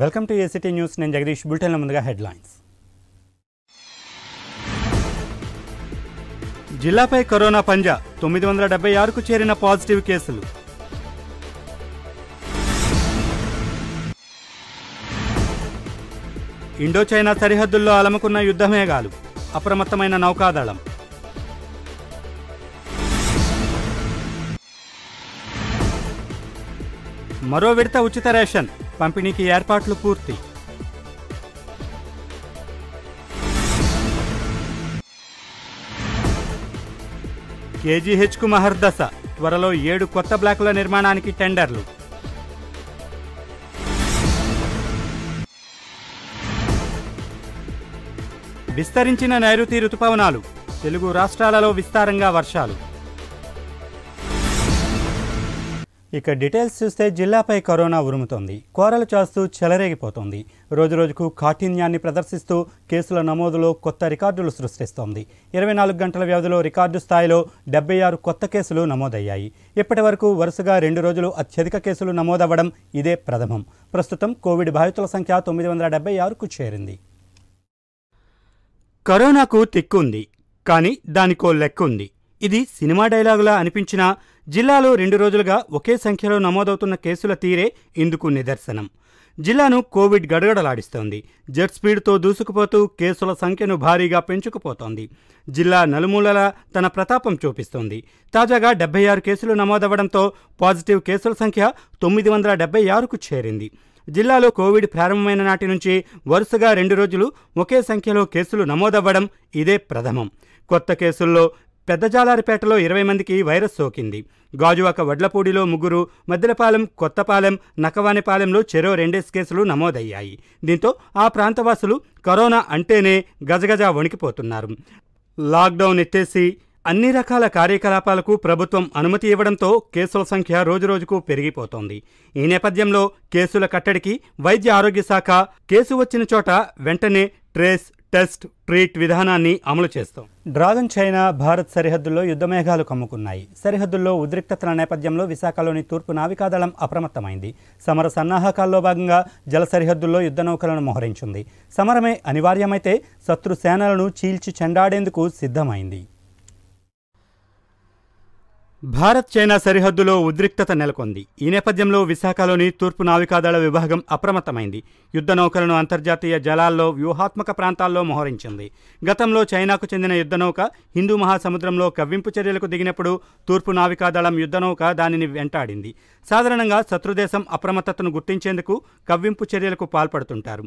welcome to ACT news నేను జగదీష్ బులెటిన్ల ముందుగా headlines జిల్లాపై corona పంజా తొమ్మిది వందల డెబ్బై ఆరుకు చేరిన పాజిటివ్ కేసులు ఇండో చైనా సరిహద్దుల్లో అలముకున్న యుద్ధమేఘాలు అప్రమత్తమైన నౌకాదళం మరో విడత ఉచిత రేషన్ పంపిణీకి ఏర్పాట్లు పూర్తి కేజీహెచ్కు మహర్దశ త్వరలో ఏడు కొత్త బ్లాకుల నిర్మాణానికి టెండర్లు విస్తరించిన నైరుతి రుతుపవనాలు తెలుగు రాష్ట్రాలలో విస్తారంగా వర్షాలు ఇక డీటెయిల్స్ చూస్తే జిల్లాపై కరోనా ఉరుముతోంది కోరలు చేస్తూ చెలరేగిపోతోంది రోజురోజుకు కాఠిన్యాన్ని ప్రదర్శిస్తూ కేసుల నమోదులో కొత్త రికార్డులు సృష్టిస్తోంది ఇరవై నాలుగు గంటల వ్యవధిలో రికార్డు స్థాయిలో డెబ్బై ఆరు కొత్త కేసులు నమోదయ్యాయి ఇప్పటి వరకు వరుసగా రెండు రోజులు అత్యధిక కేసులు నమోదవ్వడం ఇదే ప్రథమం ప్రస్తుతం కోవిడ్ బాధితుల సంఖ్య తొమ్మిది వందల డెబ్బై ఆరుకు చేరింది కరోనాకు తిక్కుంది కానీ దానికో లెక్కుంది ఇది సినిమా డైలాగులా అనిపించినా జిల్లాలో రెండు రోజులుగా ఒకే సంఖ్యలో నమోదవుతున్న కేసుల తీరే ఇందుకు నిదర్శనం జిల్లాను కోవిడ్ గడగడలాడిస్తోంది జెట్ స్పీడ్తో దూసుకుపోతూ కేసుల సంఖ్యను భారీగా పెంచుకుపోతోంది జిల్లా నలుమూలల తన ప్రతాపం చూపిస్తోంది తాజాగా డెబ్బై ఆరు కేసులు నమోదవ్వడంతో పాజిటివ్ కేసుల సంఖ్య తొమ్మిది వందల డెబ్బై ఆరుకు చేరింది జిల్లాలో కోవిడ్ ప్రారంభమైన నాటి నుంచి వరుసగా రెండు రోజులు ఒకే సంఖ్యలో కేసులు నమోదవ్వడం ఇదే ప్రథమం కొత్త కేసుల్లో పెద్దజాలారిపేటలో ఇరవై మందికి వైరస్ సోకింది గాజువాక వడ్లపూడిలో ముగ్గురు మద్దెలపాలెం కొత్తపాలెం నకవానిపాలెంలో చెరో రెండేస్ కేసులు నమోదయ్యాయి దీంతో ఆ ప్రాంతవాసులు కరోనా అంటేనే గజగజ వణికిపోతున్నారు లాక్డౌన్ ఎత్తేసి అన్ని రకాల కార్యకలాపాలకు ప్రభుత్వం అనుమతి ఇవ్వడంతో కేసుల సంఖ్య రోజురోజుకు పెరిగిపోతోంది ఈ నేపథ్యంలో కేసుల కట్టడికి వైద్య ఆరోగ్య శాఖ కేసు వచ్చిన చోట వెంటనే ట్రేస్ టెస్ట్ ట్రీట్ విధానాన్ని అమలు చేస్తాం డ్రాగన్ చైనా భారత్ సరిహద్దుల్లో యుద్ధమేఘాలు కమ్ముకున్నాయి సరిహద్దుల్లో ఉద్రిక్తతల నేపథ్యంలో విశాఖలోని తూర్పు నావికాదళం అప్రమత్తమైంది సమర సన్నాహకాల్లో భాగంగా జల సరిహద్దుల్లో యుద్ధ నౌకలను మోహరించింది సమరమే అనివార్యమైతే శత్రు సేనలను చీల్చి చెండాడేందుకు సిద్ధమైంది భారత్ చైనా సరిహద్దులో ఉద్రిక్తత నెలకొంది ఈ నేపథ్యంలో విశాఖలోని తూర్పు నావికాదళ విభాగం అప్రమత్తమైంది యుద్ధ నౌకలను అంతర్జాతీయ జలాల్లో వ్యూహాత్మక ప్రాంతాల్లో మోహరించింది గతంలో చైనాకు చెందిన యుద్ధనౌక హిందూ మహాసముద్రంలో కవ్వింపు చర్యలకు దిగినప్పుడు తూర్పు నావికాదళం యుద్ధనౌక దానిని వెంటాడింది సాధారణంగా శత్రుదేశం అప్రమత్తతను గుర్తించేందుకు కవ్వింపు చర్యలకు పాల్పడుతుంటారు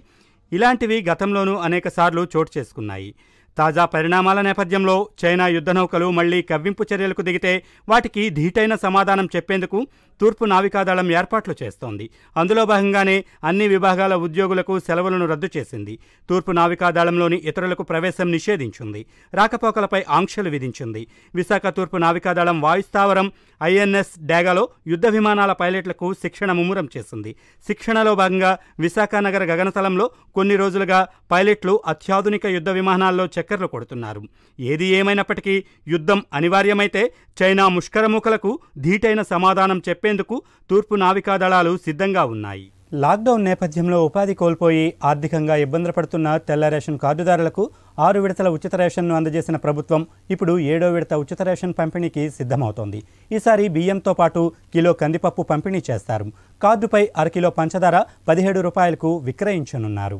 ఇలాంటివి గతంలోనూ అనేకసార్లు చోటు చేసుకున్నాయి తాజా పరిణామాల నేపథ్యంలో చైనా యుద్ధనౌకలు మళ్లీ కవ్వింపు చర్యలకు దిగితే వాటికి ధీటైన సమాధానం చెప్పేందుకు తూర్పు నావికాదళం ఏర్పాట్లు చేస్తోంది అందులో భాగంగానే అన్ని విభాగాల ఉద్యోగులకు సెలవులను రద్దు చేసింది తూర్పు నావికాదళంలోని ఇతరులకు ప్రవేశం నిషేధించింది రాకపోకలపై ఆంక్షలు విధించింది విశాఖ తూర్పు నావికాదళం వాయుస్థావరం ఐఎన్ఎస్ డేగాలో యుద్ధ విమానాల పైలట్లకు శిక్షణ ముమ్మురం చేసింది శిక్షణలో భాగంగా విశాఖ నగర గగనతలంలో కొన్ని రోజులుగా పైలట్లు అత్యాధునిక యుద్ధ విమానాల్లో చక్కర్లు కొడుతున్నారు ఏది ఏమైనప్పటికీ యుద్ధం అనివార్యమైతే చైనా ముష్కరముఖలకు ధీటైన సమాధానం చెప్పే నింపేందుకు తూర్పు నావికాదళాలు సిద్ధంగా ఉన్నాయి లాక్డౌన్ నేపథ్యంలో ఉపాధి కోల్పోయి ఆర్థికంగా ఇబ్బందులు పడుతున్న తెల్ల రేషన్ కార్డుదారులకు ఆరు విడతల ఉచిత రేషన్ను అందజేసిన ప్రభుత్వం ఇప్పుడు ఏడో విడత ఉచిత రేషన్ పంపిణీకి సిద్ధమవుతోంది ఈసారి బియ్యంతో పాటు కిలో కందిపప్పు పంపిణీ చేస్తారు కార్డుపై అరకిలో పంచదార పదిహేడు రూపాయలకు విక్రయించనున్నారు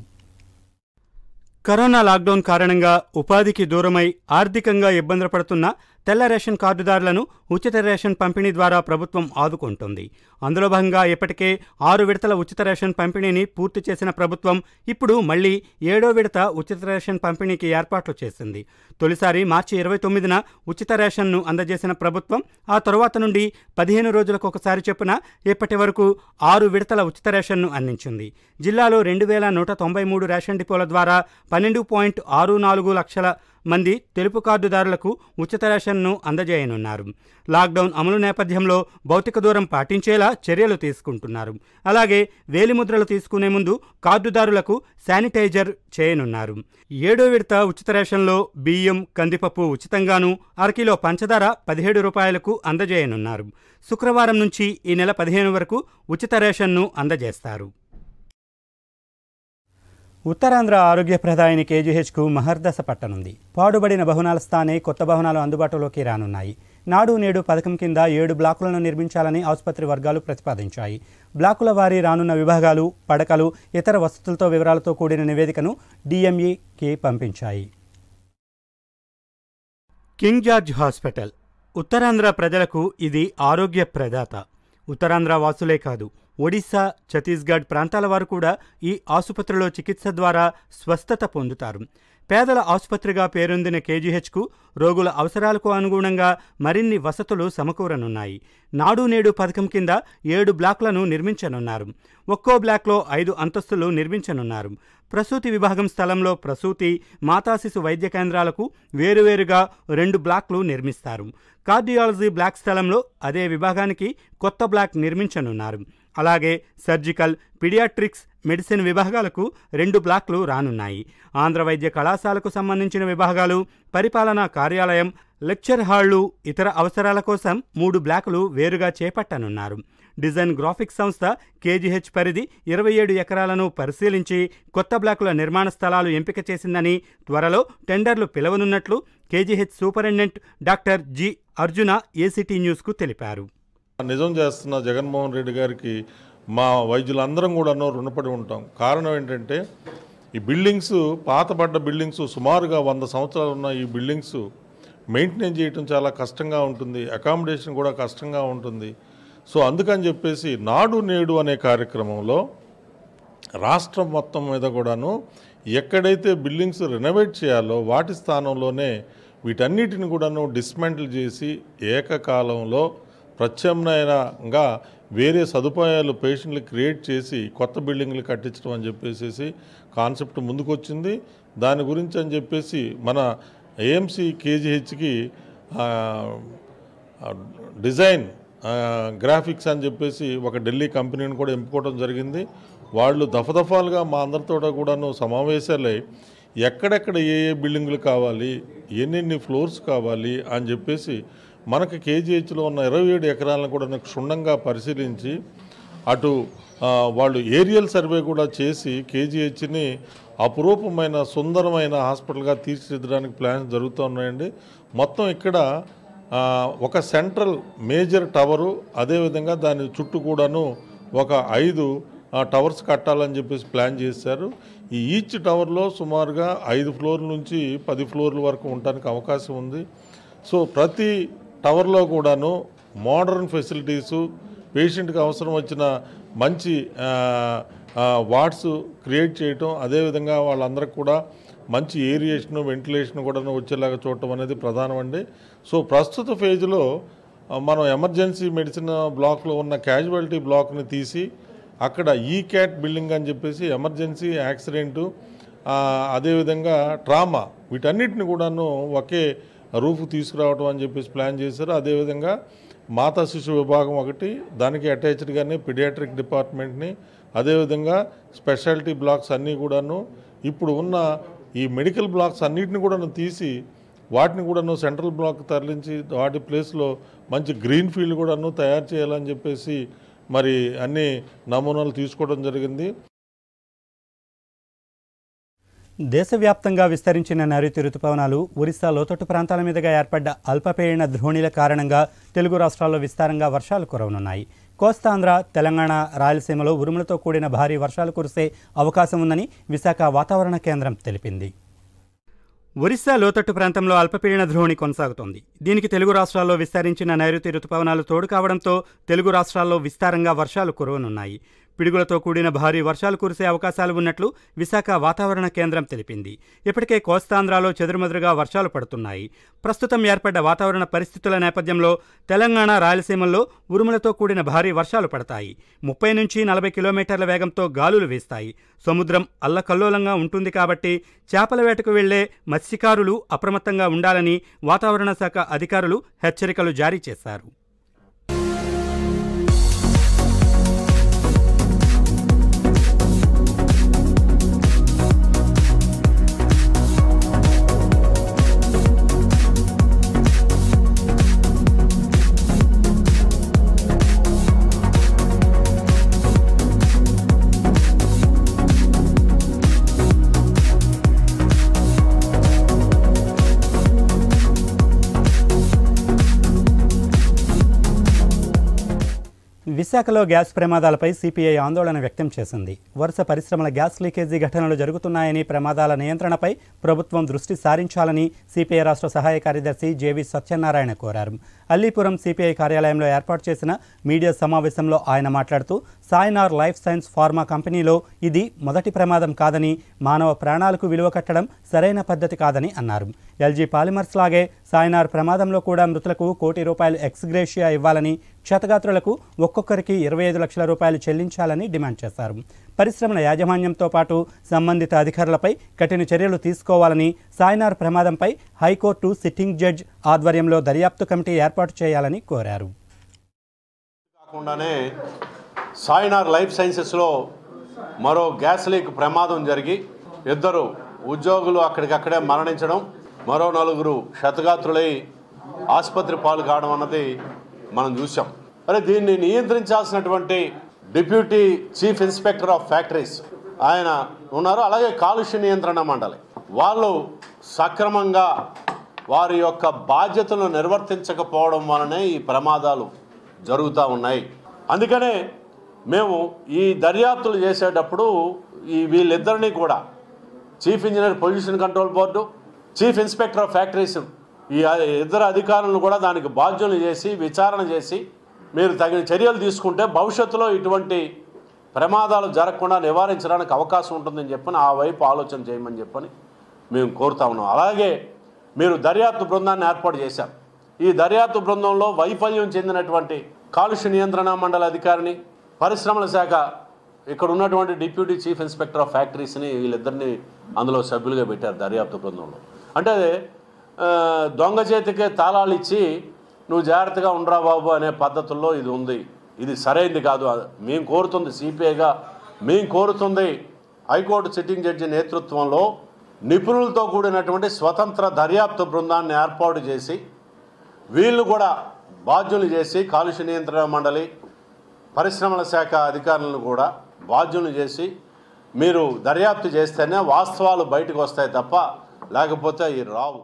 కరోనా లాక్డౌన్ కారణంగా ఉపాధికి దూరమై ఆర్థికంగా ఇబ్బందులు పడుతున్న తెల్ల రేషన్ కార్డుదారులను ఉచిత రేషన్ పంపిణీ ద్వారా ప్రభుత్వం ఆదుకుంటుంది అందులో భాగంగా ఇప్పటికే ఆరు విడతల ఉచిత రేషన్ పంపిణీని పూర్తి చేసిన ప్రభుత్వం ఇప్పుడు మళ్లీ ఏడో విడత ఉచిత రేషన్ పంపిణీకి ఏర్పాట్లు చేసింది తొలిసారి మార్చి ఇరవై తొమ్మిదిన ఉచిత రేషన్ను అందజేసిన ప్రభుత్వం ఆ తరువాత నుండి పదిహేను రోజులకు ఒకసారి చొప్పున ఇప్పటి వరకు ఆరు విడతల ఉచిత రేషన్ను అందించింది జిల్లాలో రెండు వేల నూట తొంభై మూడు రేషన్ డిపోల ద్వారా పన్నెండు పాయింట్ ఆరు నాలుగు లక్షల మంది తెలుపు కార్డుదారులకు ఉచిత రేషన్ను అందజేయనున్నారు లాక్డౌన్ అమలు నేపథ్యంలో భౌతిక దూరం పాటించేలా చర్యలు తీసుకుంటున్నారు అలాగే వేలిముద్రలు తీసుకునే ముందు కార్డుదారులకు శానిటైజర్ చేయనున్నారు ఏడో విడత ఉచిత రేషన్లో బియ్యం కందిపప్పు ఉచితంగాను అరకిలో పంచదార పదిహేడు రూపాయలకు అందజేయనున్నారు శుక్రవారం నుంచి ఈ నెల పదిహేను వరకు ఉచిత రేషన్ను అందజేస్తారు ఉత్తరాంధ్ర ఆరోగ్య ప్రధాని కేజీహెచ్కు మహర్దశ పట్టనుంది పాడుబడిన భవనాల స్థానే కొత్త భవనాలు అందుబాటులోకి రానున్నాయి నాడు నేడు పథకం కింద ఏడు బ్లాకులను నిర్మించాలని ఆసుపత్రి వర్గాలు ప్రతిపాదించాయి బ్లాకుల వారి రానున్న విభాగాలు పడకలు ఇతర వసతులతో వివరాలతో కూడిన నివేదికను డిఎంఈకి పంపించాయి కింగ్ జార్జ్ హాస్పిటల్ ఉత్తరాంధ్ర ప్రజలకు ఇది ఆరోగ్య ప్రదాత ఉత్తరాంధ్ర వాసులే కాదు ఒడిశా ఛత్తీస్గఢ్ ప్రాంతాల వారు కూడా ఈ ఆసుపత్రిలో చికిత్స ద్వారా స్వస్థత పొందుతారు పేదల ఆసుపత్రిగా పేరొందిన కేజీహెచ్కు రోగుల అవసరాలకు అనుగుణంగా మరిన్ని వసతులు సమకూరనున్నాయి నాడు నేడు పథకం కింద ఏడు బ్లాక్లను నిర్మించనున్నారు ఒక్కో బ్లాక్లో ఐదు అంతస్తులు నిర్మించనున్నారు ప్రసూతి విభాగం స్థలంలో ప్రసూతి మాతాశిశు వైద్య కేంద్రాలకు వేరువేరుగా రెండు బ్లాక్లు నిర్మిస్తారు కార్డియాలజీ బ్లాక్ స్థలంలో అదే విభాగానికి కొత్త బ్లాక్ నిర్మించనున్నారు అలాగే సర్జికల్ పిడియాట్రిక్స్ మెడిసిన్ విభాగాలకు రెండు బ్లాక్లు రానున్నాయి ఆంధ్ర వైద్య కళాశాలకు సంబంధించిన విభాగాలు పరిపాలనా కార్యాలయం లెక్చర్ హాళ్లు ఇతర అవసరాల కోసం మూడు బ్లాకులు వేరుగా చేపట్టనున్నారు డిజైన్ గ్రాఫిక్స్ సంస్థ కేజీహెచ్ పరిధి ఇరవై ఏడు ఎకరాలను పరిశీలించి కొత్త బ్లాకుల నిర్మాణ స్థలాలు ఎంపిక చేసిందని త్వరలో టెండర్లు పిలవనున్నట్లు KGH superintendent doctor G Arjuna ACT న్యూస్కు తెలిపారు నిజం చేస్తున్న జగన్మోహన్ రెడ్డి గారికి మా వైద్యులందరం కూడాను రుణపడి ఉంటాం కారణం ఏంటంటే ఈ బిల్డింగ్స్ పాతబడ్డ బిల్డింగ్స్ సుమారుగా వంద సంవత్సరాలు ఉన్న ఈ బిల్డింగ్స్ మెయింటైన్ చేయటం చాలా కష్టంగా ఉంటుంది అకామిడేషన్ కూడా కష్టంగా ఉంటుంది సో అందుకని చెప్పేసి నాడు నేడు అనే కార్యక్రమంలో రాష్ట్రం మొత్తం మీద కూడాను ఎక్కడైతే బిల్డింగ్స్ రెనోవేట్ చేయాలో వాటి స్థానంలోనే వీటన్నిటిని కూడాను డిస్మెంటిల్ చేసి ఏకకాలంలో ప్రత్యామ్నాయంగా వేరే సదుపాయాలు పేషెంట్లు క్రియేట్ చేసి కొత్త బిల్డింగ్లు కట్టించడం అని చెప్పేసి కాన్సెప్ట్ ముందుకొచ్చింది దాని గురించి అని చెప్పేసి మన ఏఎంసీ కేజీహెచ్కి డిజైన్ గ్రాఫిక్స్ అని చెప్పేసి ఒక ఢిల్లీ కంపెనీని కూడా ఎంపుకోవడం జరిగింది వాళ్ళు దఫదఫాలుగా మా అందరితో కూడాను సమావేశాలై ఎక్కడెక్కడ ఏ ఏ బిల్డింగ్లు కావాలి ఎన్నెన్ని ఫ్లోర్స్ కావాలి అని చెప్పేసి మనకు కేజీహెచ్లో ఉన్న ఇరవై ఏడు ఎకరాలను కూడా క్షుణ్ణంగా పరిశీలించి అటు వాళ్ళు ఏరియల్ సర్వే కూడా చేసి కేజీహెచ్ని అపురూపమైన సుందరమైన హాస్పిటల్గా తీర్చిదిద్దడానికి ప్లాన్స్ జరుగుతూ ఉన్నాయండి మొత్తం ఇక్కడ ఒక సెంట్రల్ మేజర్ టవరు అదేవిధంగా దాని చుట్టూ కూడాను ఒక ఐదు టవర్స్ కట్టాలని చెప్పేసి ప్లాన్ చేశారు ఈ ఈచ్ టవర్లో సుమారుగా ఐదు ఫ్లోర్ల నుంచి పది ఫ్లోర్ల వరకు ఉండడానికి అవకాశం ఉంది సో ప్రతి టవర్లో కూడాను మోడర్న్ ఫెసిలిటీసు పేషెంట్కి అవసరం వచ్చిన మంచి వార్డ్స్ క్రియేట్ చేయటం అదేవిధంగా వాళ్ళందరికీ కూడా మంచి ఏరియేషను వెంటిలేషన్ కూడా వచ్చేలాగా చూడటం అనేది ప్రధానమండి సో ప్రస్తుత ఫేజ్లో మనం ఎమర్జెన్సీ మెడిసిన్ బ్లాక్లో ఉన్న క్యాజువాలిటీ బ్లాక్ని తీసి అక్కడ ఈ క్యాట్ బిల్డింగ్ అని చెప్పేసి ఎమర్జెన్సీ యాక్సిడెంటు అదేవిధంగా ట్రామా వీటన్నిటిని కూడాను ఒకే రూఫ్ తీసుకురావటం అని చెప్పేసి ప్లాన్ చేశారు అదేవిధంగా మాతా శిశు విభాగం ఒకటి దానికి అటాచ్డ్గానే పిడియాట్రిక్ డిపార్ట్మెంట్ని అదేవిధంగా స్పెషాలిటీ బ్లాక్స్ అన్నీ కూడాను ఇప్పుడు ఉన్న ఈ మెడికల్ బ్లాక్స్ అన్నిటిని కూడాను తీసి వాటిని కూడాను సెంట్రల్ బ్లాక్ తరలించి వాటి ప్లేస్లో మంచి గ్రీన్ ఫీల్డ్ కూడాను తయారు చేయాలని చెప్పేసి మరి అన్ని నమూనాలు తీసుకోవడం జరిగింది దేశవ్యాప్తంగా విస్తరించిన నైరుతి రుతుపవనాలు ఒరిస్సా లోతట్టు ప్రాంతాల మీదుగా ఏర్పడ్డ అల్పపీడన ద్రోణిల కారణంగా తెలుగు రాష్ట్రాల్లో విస్తారంగా వర్షాలు కురవనున్నాయి కోస్తాంధ్ర తెలంగాణ రాయలసీమలో ఉరుములతో కూడిన భారీ వర్షాలు కురిసే అవకాశం ఉందని విశాఖ వాతావరణ కేంద్రం తెలిపింది ఒరిస్సా లోతట్టు ప్రాంతంలో అల్పపీడన ద్రోణి కొనసాగుతోంది దీనికి తెలుగు రాష్ట్రాల్లో విస్తరించిన నైరుతి రుతుపవనాలు తోడు కావడంతో తెలుగు రాష్ట్రాల్లో విస్తారంగా వర్షాలు కురవనున్నాయి పిడుగులతో కూడిన భారీ వర్షాలు కురిసే అవకాశాలు ఉన్నట్లు విశాఖ వాతావరణ కేంద్రం తెలిపింది ఇప్పటికే కోస్తాంధ్రాలో చెదురుమదురుగా వర్షాలు పడుతున్నాయి ప్రస్తుతం ఏర్పడ్డ వాతావరణ పరిస్థితుల నేపథ్యంలో తెలంగాణ రాయలసీమల్లో ఉరుములతో కూడిన భారీ వర్షాలు పడతాయి ముప్పై నుంచి నలభై కిలోమీటర్ల వేగంతో గాలులు వీస్తాయి సముద్రం అల్లకల్లోలంగా ఉంటుంది కాబట్టి చేపల వేటకు వెళ్లే మత్స్యకారులు అప్రమత్తంగా ఉండాలని వాతావరణ శాఖ అధికారులు హెచ్చరికలు జారీ చేశారు విశాఖలో గ్యాస్ ప్రమాదాలపై సిపిఐ ఆందోళన వ్యక్తం చేసింది వరుస పరిశ్రమల గ్యాస్ లీకేజీ ఘటనలు జరుగుతున్నాయని ప్రమాదాల నియంత్రణపై ప్రభుత్వం దృష్టి సారించాలని సిపిఐ రాష్ట్ర సహాయ కార్యదర్శి జేవి సత్యనారాయణ కోరారు అల్లీపురం సిపిఐ కార్యాలయంలో ఏర్పాటు చేసిన మీడియా సమావేశంలో ఆయన మాట్లాడుతూ సాయినార్ లైఫ్ సైన్స్ ఫార్మా కంపెనీలో ఇది మొదటి ప్రమాదం కాదని మానవ ప్రాణాలకు విలువ కట్టడం సరైన పద్ధతి కాదని అన్నారు ఎల్జీ పాలిమర్స్ లాగే సాయినార్ ప్రమాదంలో కూడా మృతులకు కోటి రూపాయలు ఎక్స్గ్రేషియా ఇవ్వాలని క్షతగాత్రులకు ఒక్కొక్కరికి ఇరవై ఐదు లక్షల రూపాయలు చెల్లించాలని డిమాండ్ చేశారు పరిశ్రమల యాజమాన్యంతో పాటు సంబంధిత అధికారులపై కఠిన చర్యలు తీసుకోవాలని సాయినార్ ప్రమాదంపై హైకోర్టు సిట్టింగ్ జడ్జ్ ఆధ్వర్యంలో దర్యాప్తు కమిటీ ఏర్పాటు చేయాలని కోరారు సాయినార్ లైఫ్ సైన్సెస్లో మరో గ్యాస్ లీక్ ప్రమాదం జరిగి ఇద్దరు ఉద్యోగులు అక్కడికక్కడే మరణించడం మరో నలుగురు క్షతగాత్రులై ఆసుపత్రి పాలు కావడం అన్నది మనం చూసాం మరి దీన్ని నియంత్రించాల్సినటువంటి deputy chief inspector of factories ఆయన ఉన్నారు అలాగే కాలుష్య నియంత్రణ మండలి వాళ్ళు సక్రమంగా వారి యొక్క బాధ్యతలను నిర్వర్తించకపోవడం వలనే ఈ ప్రమాదాలు జరుగుతూ ఉన్నాయి అందుకనే మేము ఈ దర్యాప్తులు చేసేటప్పుడు ఈ వీళ్ళిద్దరినీ కూడా chief engineer pollution control board chief inspector of factories ఈ ఇద్దరు అధికారులను కూడా దానికి బాధ్యులు చేసి విచారణ చేసి మీరు తగిన చర్యలు తీసుకుంటే భవిష్యత్తులో ఇటువంటి ప్రమాదాలు జరగకుండా నివారించడానికి అవకాశం ఉంటుందని చెప్పని ఆ వైపు ఆలోచన చేయమని చెప్పని మేము కోరుతా ఉన్నాం అలాగే మీరు దర్యాప్తు బృందాన్ని ఏర్పాటు చేశారు ఈ దర్యాప్తు బృందంలో వైఫల్యం చెందినటువంటి కాలుష్య నియంత్రణ మండలి అధికారిని పరిశ్రమల శాఖ ఇక్కడ ఉన్నటువంటి డిప్యూటీ చీఫ్ ఇన్స్పెక్టర్ ఆఫ్ ఫ్యాక్టరీస్ని వీళ్ళిద్దరిని అందులో సభ్యులుగా పెట్టారు దర్యాప్తు బృందంలో అంటే దొంగ చేతికే తాళాలు ఇచ్చి నువ్వు జాగ్రత్తగా ఉండరా బాబు అనే పద్ధతుల్లో ఇది ఉంది ఇది సరైంది కాదు మేము కోరుతుంది సిపిఐగా మేము కోరుతుంది హైకోర్టు సిట్టింగ్ జడ్జి నేతృత్వంలో నిపుణులతో కూడినటువంటి స్వతంత్ర దర్యాప్తు బృందాన్ని ఏర్పాటు చేసి వీళ్ళు కూడా బాధ్యులు చేసి కాలుష్య నియంత్రణ మండలి పరిశ్రమల శాఖ అధికారులను కూడా బాధ్యులు చేసి మీరు దర్యాప్తు చేస్తేనే వాస్తవాలు బయటకు వస్తాయి తప్ప లేకపోతే ఈ రావు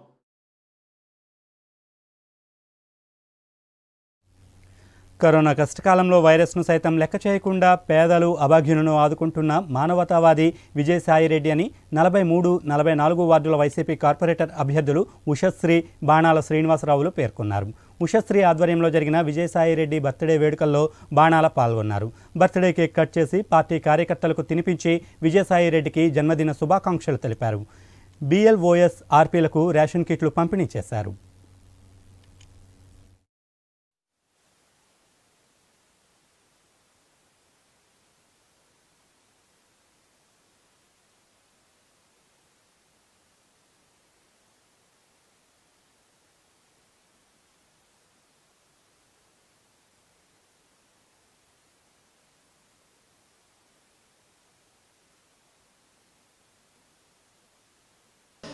కరోనా కష్టకాలంలో వైరస్ను సైతం లెక్క చేయకుండా పేదలు అభాగ్యులను ఆదుకుంటున్న మానవతావాది విజయసాయిరెడ్డి అని నలభై మూడు నలభై నాలుగు వార్డుల వైసీపీ కార్పొరేటర్ అభ్యర్థులు ఉషశ్రీ బాణాల శ్రీనివాసరావులు పేర్కొన్నారు ఉషశ్రీ ఆధ్వర్యంలో జరిగిన విజయసాయిరెడ్డి బర్త్డే వేడుకల్లో బాణాల పాల్గొన్నారు బర్త్డే కేక్ కట్ చేసి పార్టీ కార్యకర్తలకు తినిపించి విజయసాయిరెడ్డికి జన్మదిన శుభాకాంక్షలు తెలిపారు బీఎల్ఓఎస్ ఆర్పీలకు రేషన్ కిట్లు పంపిణీ చేశారు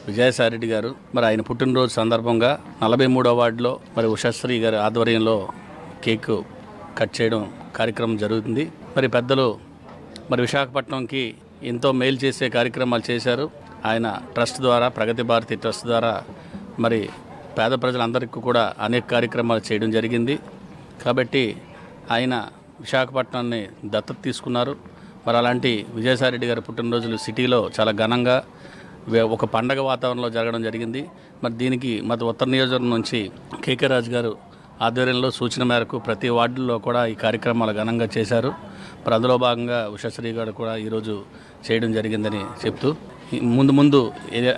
విజయసాయిరెడ్డి గారు మరి ఆయన పుట్టినరోజు సందర్భంగా నలభై మూడో వార్డులో మరి ఉషాశ్రీ గారి ఆధ్వర్యంలో కేక్ కట్ చేయడం కార్యక్రమం జరుగుతుంది మరి పెద్దలు మరి విశాఖపట్నంకి ఎంతో మేలు చేసే కార్యక్రమాలు చేశారు ఆయన ట్రస్ట్ ద్వారా ప్రగతి భారతి ట్రస్ట్ ద్వారా మరి పేద ప్రజలందరికీ కూడా అనేక కార్యక్రమాలు చేయడం జరిగింది కాబట్టి ఆయన విశాఖపట్నాన్ని దత్తత తీసుకున్నారు మరి అలాంటి విజయసాయిరెడ్డి గారి పుట్టినరోజులు సిటీలో చాలా ఘనంగా ఒక పండగ వాతావరణంలో జరగడం జరిగింది మరి దీనికి మరి ఉత్తర నియోజకవర్గం నుంచి కేకే రాజు గారు ఆధ్వర్యంలో సూచన మేరకు ప్రతి వార్డుల్లో కూడా ఈ కార్యక్రమాలు ఘనంగా చేశారు మరి అందులో భాగంగా ఉషశ్రీ గారు కూడా ఈరోజు చేయడం జరిగిందని చెప్తూ ముందు ముందు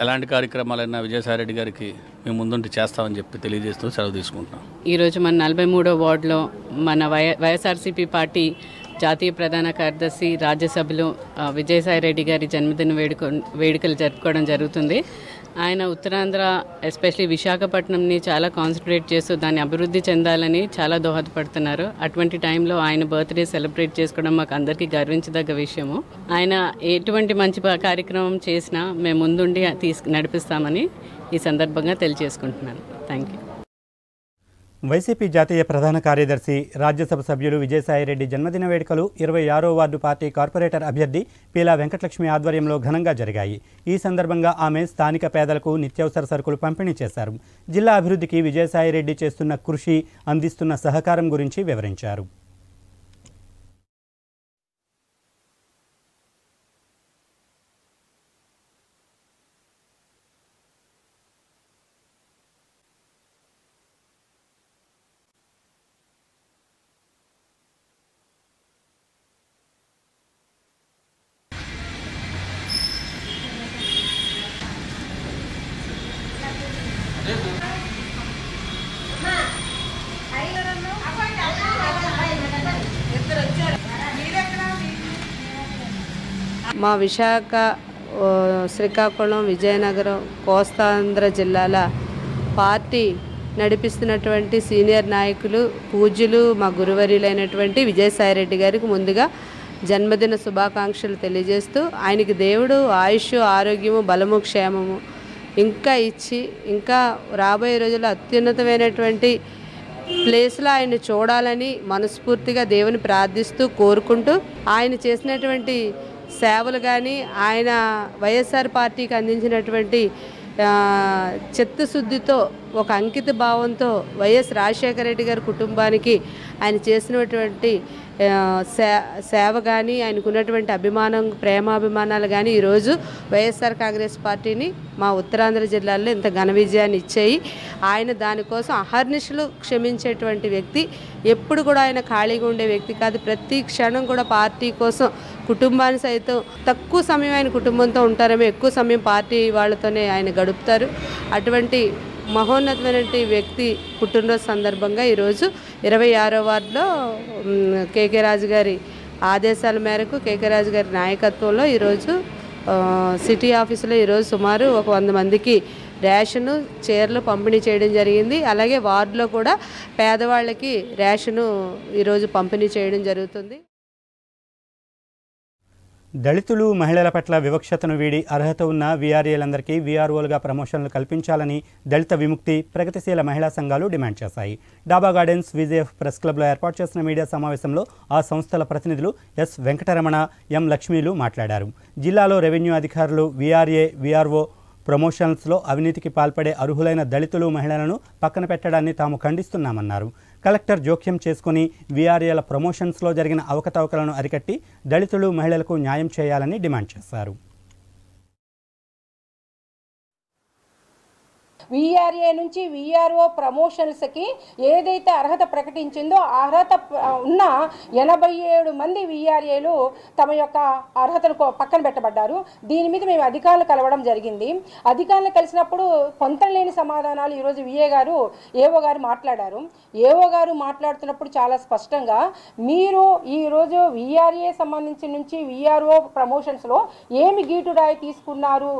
ఎలాంటి కార్యక్రమాలైనా విజయసాయిరెడ్డి గారికి మేము ముందుంటి చేస్తామని చెప్పి తెలియజేస్తూ సెలవు తీసుకుంటున్నాం ఈరోజు మన నలభై మూడో వార్డులో మన వై వైఎస్ఆర్సీపీ పార్టీ జాతీయ ప్రధాన కార్యదర్శి రాజ్యసభలో విజయసాయిరెడ్డి గారి జన్మదిన వేడుక వేడుకలు జరుపుకోవడం జరుగుతుంది ఆయన ఉత్తరాంధ్ర ఎస్పెషలీ విశాఖపట్నంని చాలా కాన్సన్ట్రేట్ చేస్తూ దాన్ని అభివృద్ధి చెందాలని చాలా దోహదపడుతున్నారు అటువంటి టైంలో ఆయన బర్త్డే సెలబ్రేట్ చేసుకోవడం మాకు అందరికీ గర్వించదగ్గ విషయము ఆయన ఎటువంటి మంచి కార్యక్రమం చేసినా మేము ముందుండి తీసు నడిపిస్తామని ఈ సందర్భంగా తెలియజేసుకుంటున్నాను థ్యాంక్ యూ వైసీపీ జాతీయ ప్రధాన కార్యదర్శి రాజ్యసభ సభ్యులు విజయసాయిరెడ్డి జన్మదిన వేడుకలు ఇరవై ఆరో వార్డు పార్టీ కార్పొరేటర్ అభ్యర్థి పీలా వెంకటలక్ష్మి ఆధ్వర్యంలో ఘనంగా జరిగాయి ఈ సందర్భంగా ఆమె స్థానిక పేదలకు నిత్యావసర సరుకులు పంపిణీ చేశారు జిల్లా అభివృద్ధికి విజయసాయిరెడ్డి చేస్తున్న కృషి అందిస్తున్న సహకారం గురించి వివరించారు విశాఖ శ్రీకాకుళం విజయనగరం కోస్తాంధ్ర జిల్లాల పార్టీ నడిపిస్తున్నటువంటి సీనియర్ నాయకులు పూజ్యులు మా గురువర్యులైనటువంటి విజయసాయిరెడ్డి గారికి ముందుగా జన్మదిన శుభాకాంక్షలు తెలియజేస్తూ ఆయనకి దేవుడు ఆయుష్ ఆరోగ్యము బలము క్షేమము ఇంకా ఇచ్చి ఇంకా రాబోయే రోజుల్లో అత్యున్నతమైనటువంటి ప్లేస్లో ఆయన చూడాలని మనస్ఫూర్తిగా దేవుని ప్రార్థిస్తూ కోరుకుంటూ ఆయన చేసినటువంటి సేవలు కానీ ఆయన వైఎస్ఆర్ పార్టీకి అందించినటువంటి చిత్తశుద్ధితో ఒక అంకిత భావంతో వైఎస్ రాజశేఖర రెడ్డి గారి కుటుంబానికి ఆయన చేసినటువంటి సేవ కానీ ఆయనకున్నటువంటి అభిమానం ప్రేమాభిమానాలు కానీ ఈరోజు వైఎస్ఆర్ కాంగ్రెస్ పార్టీని మా ఉత్తరాంధ్ర జిల్లాల్లో ఇంత ఘన విజయాన్ని ఇచ్చాయి ఆయన దానికోసం అహర్నిశలు క్షమించేటువంటి వ్యక్తి ఎప్పుడు కూడా ఆయన ఖాళీగా ఉండే వ్యక్తి కాదు ప్రతి క్షణం కూడా పార్టీ కోసం కుటుంబాన్ని సైతం తక్కువ సమయం ఆయన కుటుంబంతో ఉంటారేమో ఎక్కువ సమయం పార్టీ వాళ్ళతోనే ఆయన గడుపుతారు అటువంటి మహోన్నతమైనటువంటి వ్యక్తి పుట్టినరోజు సందర్భంగా ఈరోజు ఇరవై ఆరో వార్డులో కేకే రాజు గారి ఆదేశాల మేరకు కేకే రాజు గారి నాయకత్వంలో ఈరోజు సిటీ ఆఫీసులో ఈరోజు సుమారు ఒక వంద మందికి ర్యాషను చీరలు పంపిణీ చేయడం జరిగింది అలాగే వార్డులో కూడా పేదవాళ్ళకి ర్యాషను ఈరోజు పంపిణీ చేయడం జరుగుతుంది దళితులు మహిళల పట్ల వివక్షతను వీడి అర్హత ఉన్న వీఆర్ఏలందరికీ వీఆర్ఓలుగా ప్రమోషన్లు కల్పించాలని దళిత విముక్తి ప్రగతిశీల మహిళా సంఘాలు డిమాండ్ చేశాయి డాబా గార్డెన్స్ విజయఫ్ ప్రెస్ క్లబ్లో ఏర్పాటు చేసిన మీడియా సమావేశంలో ఆ సంస్థల ప్రతినిధులు ఎస్ వెంకటరమణ ఎం లక్ష్మీలు మాట్లాడారు జిల్లాలో రెవెన్యూ అధికారులు వీఆర్ఏ వీఆర్ఓ ప్రమోషన్స్లో అవినీతికి పాల్పడే అర్హులైన దళితులు మహిళలను పక్కన పెట్టడాన్ని తాము ఖండిస్తున్నామన్నారు కలెక్టర్ జోక్యం చేసుకుని వీఆర్ఏల ప్రమోషన్స్లో జరిగిన అవకతవకలను అరికట్టి దళితులు మహిళలకు న్యాయం చేయాలని డిమాండ్ చేశారు విఆర్ఏ నుంచి విఆర్ఓ ప్రమోషన్స్కి ఏదైతే అర్హత ప్రకటించిందో అర్హత ఉన్న ఎనభై ఏడు మంది విఆర్ఏలు తమ యొక్క అర్హతను పక్కన పెట్టబడ్డారు దీని మీద మేము అధికారులు కలవడం జరిగింది అధికారులు కలిసినప్పుడు కొంత లేని సమాధానాలు ఈరోజు విఏ గారు ఏవో గారు మాట్లాడారు ఏవో గారు మాట్లాడుతున్నప్పుడు చాలా స్పష్టంగా మీరు ఈరోజు విఆర్ఏ సంబంధించి నుంచి విఆర్ఓ ప్రమోషన్స్లో ఏమి గీటు రాయి తీసుకున్నారు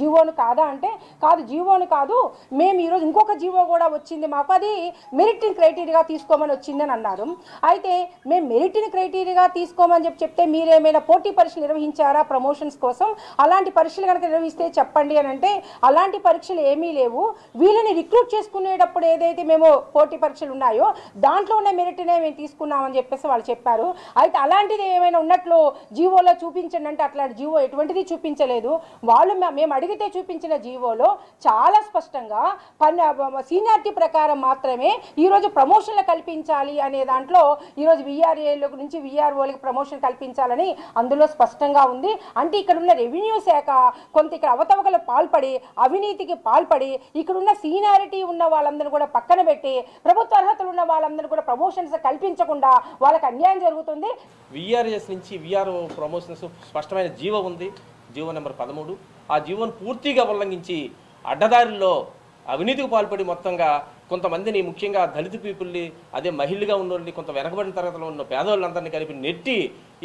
జీవోను కాదా అంటే కాదు జీవోను కాదు మేము ఈరోజు ఇంకొక జీవో కూడా వచ్చింది మాకు అది మెరిట్ని క్రైటీరియాగా తీసుకోమని వచ్చిందని అన్నారు అయితే మేము మెరిట్ని క్రైటీరియాగా తీసుకోమని చెప్పి చెప్తే మీరేమైనా పోటీ పరీక్షలు నిర్వహించారా ప్రమోషన్స్ కోసం అలాంటి పరీక్షలు కనుక నిర్వహిస్తే చెప్పండి అని అంటే అలాంటి పరీక్షలు ఏమీ లేవు వీళ్ళని రిక్రూట్ చేసుకునేటప్పుడు ఏదైతే మేము పోటీ పరీక్షలు ఉన్నాయో దాంట్లో ఉన్న మెరిట్నే మేము తీసుకున్నామని చెప్పేసి వాళ్ళు చెప్పారు అయితే అలాంటిది ఏమైనా ఉన్నట్లు జీవోలో చూపించండి అంటే అట్లాంటి జీవో ఎటువంటిది చూపించలేదు వాళ్ళు మేము అడిగితే చూపించిన జీవోలో చాలా స్పష్టంగా స్పష్టంగా పని సీనియారిటీ ప్రకారం మాత్రమే ఈరోజు ప్రమోషన్లు కల్పించాలి అనే దాంట్లో ఈరోజు విఆర్ఏలకు నుంచి విఆర్ఓలకు ప్రమోషన్ కల్పించాలని అందులో స్పష్టంగా ఉంది అంటే ఇక్కడ ఉన్న రెవెన్యూ శాఖ కొంత ఇక్కడ అవతవకలు పాల్పడి అవినీతికి పాల్పడి ఇక్కడున్న సీనియారిటీ ఉన్న వాళ్ళందరూ కూడా పక్కన పెట్టి ప్రభుత్వ అర్హతలు ఉన్న వాళ్ళందరూ కూడా ప్రమోషన్స్ కల్పించకుండా వాళ్ళకి అన్యాయం జరుగుతుంది విఆర్ఎస్ నుంచి విఆర్ఓ ప్రమోషన్స్ స్పష్టమైన జీవో ఉంది జీవో నెంబర్ పదమూడు ఆ జీవోను పూర్తిగా ఉల్లంఘించి అడ్డదారిలో అవినీతికి పాల్పడి మొత్తంగా కొంతమందిని ముఖ్యంగా దళిత పీపుల్ని అదే మహిళగా ఉన్నోళ్ళని కొంత వెనకబడిన తరగతిలో ఉన్న పేదవాళ్ళందరినీ కలిపి నెట్టి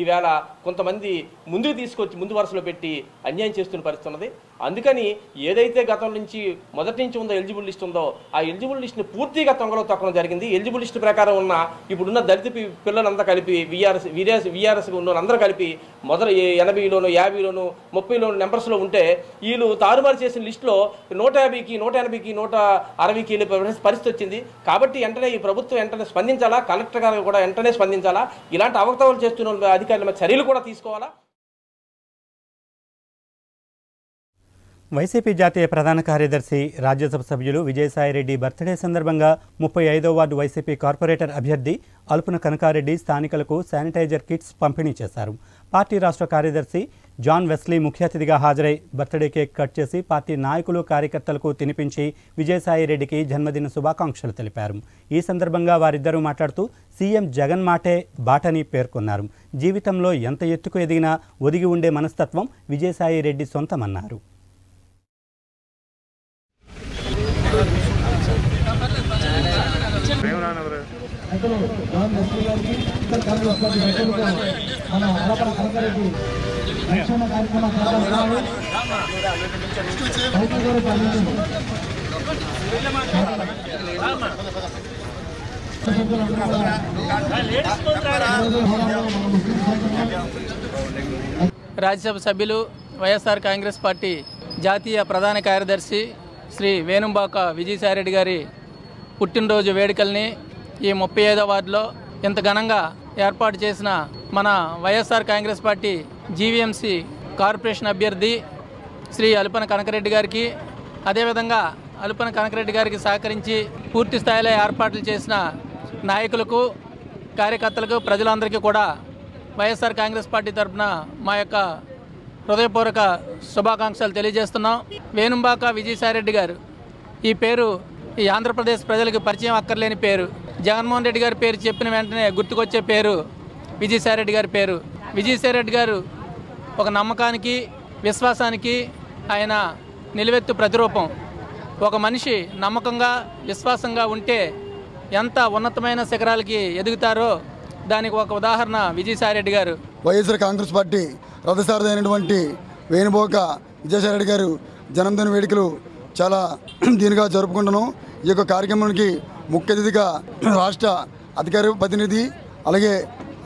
ఈవేళ కొంతమంది ముందుకు తీసుకొచ్చి ముందు వరుసలో పెట్టి అన్యాయం చేస్తున్న పరిస్థితి ఉన్నది అందుకని ఏదైతే గతం నుంచి మొదటి నుంచి ఉందో ఎలిజిబుల్ లిస్ట్ ఉందో ఆ ఎలిజిబుల్ లిస్ట్ని పూర్తిగా తొంగలో తొక్కడం జరిగింది ఎలిజిబుల్ లిస్ట్ ప్రకారం ఉన్న ఇప్పుడున్న దళిత పిల్లలంతా కలిపి విఆర్ఎస్ విఆర్ఎస్ విఆర్ఎస్ వాళ్ళందరూ కలిపి మొదల ఎనభైలోను యాభైలోను ముప్పైలోను నెంబర్స్లో ఉంటే వీళ్ళు తారుమారు చేసిన లిస్టులో నూట యాభైకి నూట ఎనభైకి నూట అరవైకి వెళ్ళి పరిస్థితి వచ్చింది కాబట్టి వెంటనే ఈ ప్రభుత్వం వెంటనే స్పందించాలా కలెక్టర్ గారు కూడా వెంటనే స్పందించాలా ఇలాంటి అవకతవలు చేస్తున్న అధికారుల చర్యలు కూడా తీసుకోవాలా వైసీపీ జాతీయ ప్రధాన కార్యదర్శి రాజ్యసభ సభ్యులు విజయసాయిరెడ్డి బర్త్డే సందర్భంగా ముప్పై ఐదో వార్డు వైసీపీ కార్పొరేటర్ అభ్యర్థి అల్పున కనకారెడ్డి స్థానికులకు శానిటైజర్ కిట్స్ పంపిణీ చేశారు పార్టీ రాష్ట్ర కార్యదర్శి జాన్ వెస్లీ ముఖ్య అతిథిగా హాజరై బర్త్డే కేక్ కట్ చేసి పార్టీ నాయకులు కార్యకర్తలకు తినిపించి విజయసాయిరెడ్డికి జన్మదిన శుభాకాంక్షలు తెలిపారు ఈ సందర్భంగా వారిద్దరూ మాట్లాడుతూ సీఎం జగన్ మాటే బాటని పేర్కొన్నారు జీవితంలో ఎంత ఎత్తుకు ఎదిగినా ఒదిగి ఉండే మనస్తత్వం విజయసాయిరెడ్డి సొంతమన్నారు గారికి మన రక్షణ రైతు గారు రాజ్యసభ సభ్యులు వైఎస్ఆర్ కాంగ్రెస్ పార్టీ జాతీయ ప్రధాన కార్యదర్శి శ్రీ వేణుంబాక విజయసాయిరెడ్డి గారి పుట్టినరోజు వేడుకల్ని ఈ ముప్పై ఐదో వార్డులో ఇంత ఘనంగా ఏర్పాటు చేసిన మన YSR Congress Party GVMC corporation అభ్యర్థి శ్రీ అలుపన కనకరెడ్డి గారికి అదేవిధంగా అలుపన కనకరెడ్డి గారికి సహకరించి పూర్తి స్థాయిలో ఏర్పాట్లు చేసిన నాయకులకు కార్యకర్తలకు ప్రజలందరికీ కూడా వైఎస్ఆర్ కాంగ్రెస్ పార్టీ తరఫున మా యొక్క హృదయపూర్వక శుభాకాంక్షలు తెలియజేస్తున్నాం వేణుంబాక విజయసాయిరెడ్డి గారు ఈ పేరు ఈ ఆంధ్రప్రదేశ్ ప్రజలకు పరిచయం అక్కర్లేని పేరు జగన్మోహన్ రెడ్డి గారి పేరు చెప్పిన వెంటనే గుర్తుకొచ్చే పేరు విజయసాయిరెడ్డి గారి పేరు విజయసాయిరెడ్డి గారు ఒక నమ్మకానికి విశ్వాసానికి ఆయన నిలువెత్తు ప్రతిరూపం ఒక మనిషి నమ్మకంగా విశ్వాసంగా ఉంటే ఎంత ఉన్నతమైన శిఖరాలకి ఎదుగుతారో దానికి ఒక ఉదాహరణ విజయసాయిరెడ్డి గారు వైఎస్ఆర్ కాంగ్రెస్ పార్టీ రథసారథైనటువంటి వేణుబోక విజయసాయిరెడ్డి గారు జనందన వేడుకలు చాలా దీనిగా జరుపుకుంటున్నాం ఈ యొక్క కార్యక్రమానికి ముఖ్య అతిథిగా రాష్ట్ర అధికార ప్రతినిధి అలాగే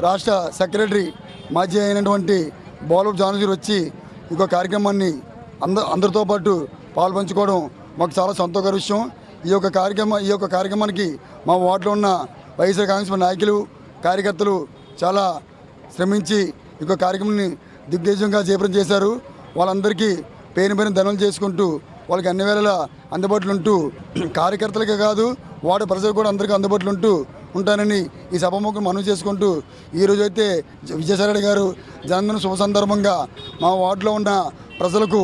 రాష్ట్ర సెక్రటరీ మాజీ అయినటువంటి బౌలబ్ జానజీరు వచ్చి ఈ యొక్క కార్యక్రమాన్ని అంద అందరితో పాటు పాల్పంచుకోవడం మాకు చాలా సంతోషకర విషయం ఈ యొక్క కార్యక్రమ ఈ యొక్క కార్యక్రమానికి మా వార్డులో ఉన్న వైఎస్ఆర్ కాంగ్రెస్ నాయకులు కార్యకర్తలు చాలా శ్రమించి ఈ యొక్క కార్యక్రమాన్ని దిగ్దేశంగా చేపడం చేశారు వాళ్ళందరికీ పేరు పేరు ధనం చేసుకుంటూ వాళ్ళకి అన్ని వేళలా అందుబాటులో ఉంటూ కార్యకర్తలకే కాదు వాడు ప్రజలు కూడా అందరికీ అందుబాటులో ఉంటూ ఉంటానని ఈ సభముఖం మనవి చేసుకుంటూ ఈరోజు అయితే విజయసాయి గారు జన్మదిన శుభ సందర్భంగా మా వార్డులో ఉన్న ప్రజలకు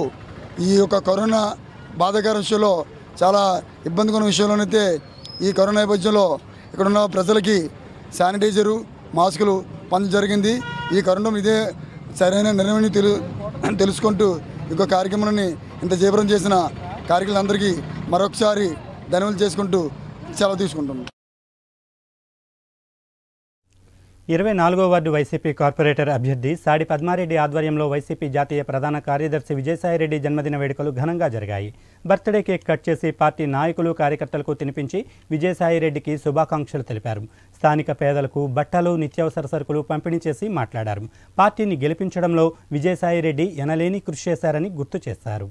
ఈ యొక్క కరోనా బాధాకర విషయంలో చాలా ఉన్న విషయంలోనైతే ఈ కరోనా నేపథ్యంలో ఇక్కడున్న ప్రజలకి శానిటైజరు మాస్కులు పంచడం జరిగింది ఈ కరోనా ఇదే సరైన నిర్ణయం తెలు తెలుసుకుంటూ ఈ కార్యక్రమాన్ని ఇంత జీవనం చేసిన కార్యకర్తలందరికీ మరొకసారి ధన్యవాదాలు చేసుకుంటూ సెలవు తీసుకుంటున్నాం ఇరవై నాలుగో వార్డు వైసీపీ కార్పొరేటర్ అభ్యర్థి సాడి పద్మారెడ్డి ఆధ్వర్యంలో వైసీపీ జాతీయ ప్రధాన కార్యదర్శి విజయసాయిరెడ్డి జన్మదిన వేడుకలు ఘనంగా జరిగాయి బర్త్డే కేక్ కట్ చేసి పార్టీ నాయకులు కార్యకర్తలకు తినిపించి విజయసాయిరెడ్డికి శుభాకాంక్షలు తెలిపారు స్థానిక పేదలకు బట్టలు నిత్యావసర సరుకులు పంపిణీ చేసి మాట్లాడారు పార్టీని గెలిపించడంలో విజయసాయిరెడ్డి ఎనలేని కృషి చేశారని గుర్తు చేశారు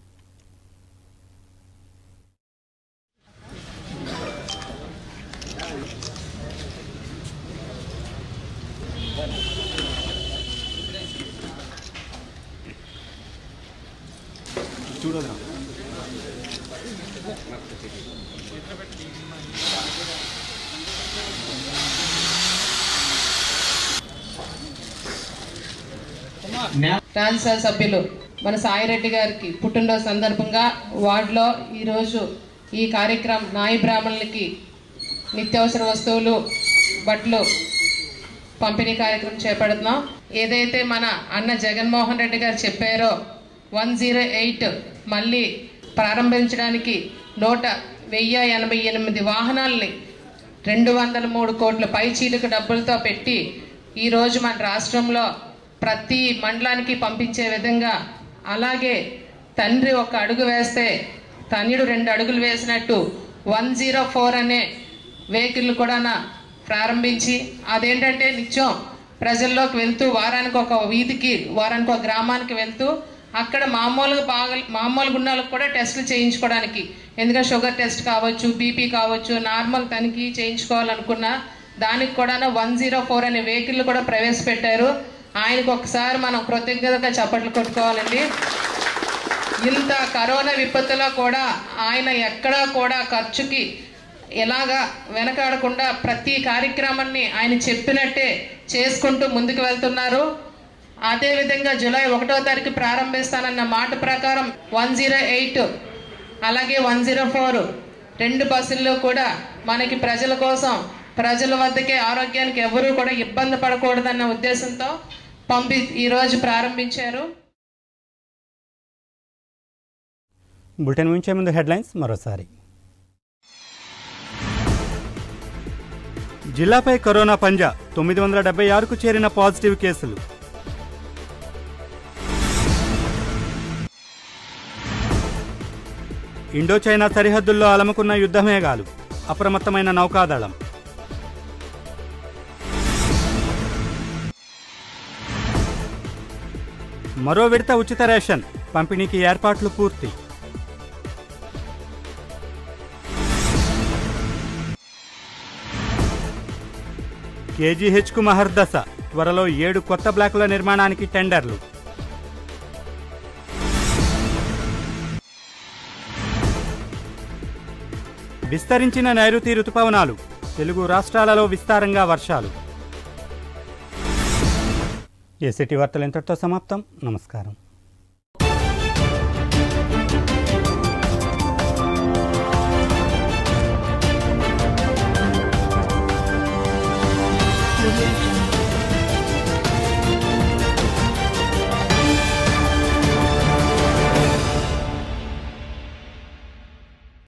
రాజ్యసభ సభ్యులు మన సాయిరెడ్డి గారికి పుట్టినరోజు సందర్భంగా వార్డులో ఈరోజు ఈ కార్యక్రమం నాయి బ్రాహ్మణులకి నిత్యావసర వస్తువులు బట్టలు పంపిణీ కార్యక్రమం చేపడుతున్నాం ఏదైతే మన అన్న జగన్మోహన్ రెడ్డి గారు చెప్పారో వన్ జీరో ఎయిట్ మళ్ళీ ప్రారంభించడానికి నూట వెయ్యి ఎనభై ఎనిమిది వాహనాల్ని రెండు వందల మూడు కోట్ల పై చీలిక డబ్బులతో పెట్టి ఈరోజు మన రాష్ట్రంలో ప్రతి మండలానికి పంపించే విధంగా అలాగే తండ్రి ఒక అడుగు వేస్తే తనుడు రెండు అడుగులు వేసినట్టు వన్ జీరో ఫోర్ అనే వెహికల్ కూడా ప్రారంభించి అదేంటంటే నిత్యం ప్రజల్లోకి వెళ్తూ వారానికి ఒక వీధికి వారానికి ఒక గ్రామానికి వెళ్తూ అక్కడ మామూలుగా బాగా మామూలు ఉన్న వాళ్ళకి కూడా టెస్టులు చేయించుకోవడానికి ఎందుకంటే షుగర్ టెస్ట్ కావచ్చు బీపీ కావచ్చు నార్మల్ తనిఖీ చేయించుకోవాలనుకున్న దానికి కూడా వన్ జీరో ఫోర్ అనే వెహికల్ కూడా ప్రవేశపెట్టారు ఆయనకు ఒకసారి మనం కృతజ్ఞతగా చప్పట్లు కొట్టుకోవాలండి ఇంత కరోనా విపత్తులో కూడా ఆయన ఎక్కడా కూడా ఖర్చుకి ఎలాగా వెనకాడకుండా ప్రతి కార్యక్రమాన్ని ఆయన చెప్పినట్టే చేసుకుంటూ ముందుకు వెళ్తున్నారు అదేవిధంగా జూలై ఒకటో తారీఖు ప్రారంభిస్తానన్న మాట ప్రకారం వన్ జీరో ఎయిట్ అలాగే వన్ జీరో ఫోర్ రెండు బస్సుల్లో కూడా మనకి ప్రజల కోసం ప్రజల వద్దకే ఆరోగ్యానికి ఎవరూ కూడా ఇబ్బంది పడకూడదన్న ఉద్దేశంతో పంపి ఈరోజు ప్రారంభించారు బులెటిన్ ముంచే ముందు హెడ్లైన్స్ మరోసారి జిల్లాపై కరోనా పంజా తొమ్మిది వందల డెబ్బై ఆరుకు చేరిన పాజిటివ్ కేసులు ఇండోచైనా సరిహద్దుల్లో అలముకున్న యుద్ధమేఘాలు అప్రమత్తమైన నౌకాదళం మరో విడత ఉచిత రేషన్ పంపిణీకి ఏర్పాట్లు పూర్తి కేజీహెచ్కు మహర్దశ త్వరలో ఏడు కొత్త బ్లాకుల నిర్మాణానికి టెండర్లు విస్తరించిన నైరుతి రుతుపవనాలు తెలుగు రాష్ట్రాలలో విస్తారంగా వర్షాలు ఏసీటీ వార్తలు ఇంతటితో సమాప్తం నమస్కారం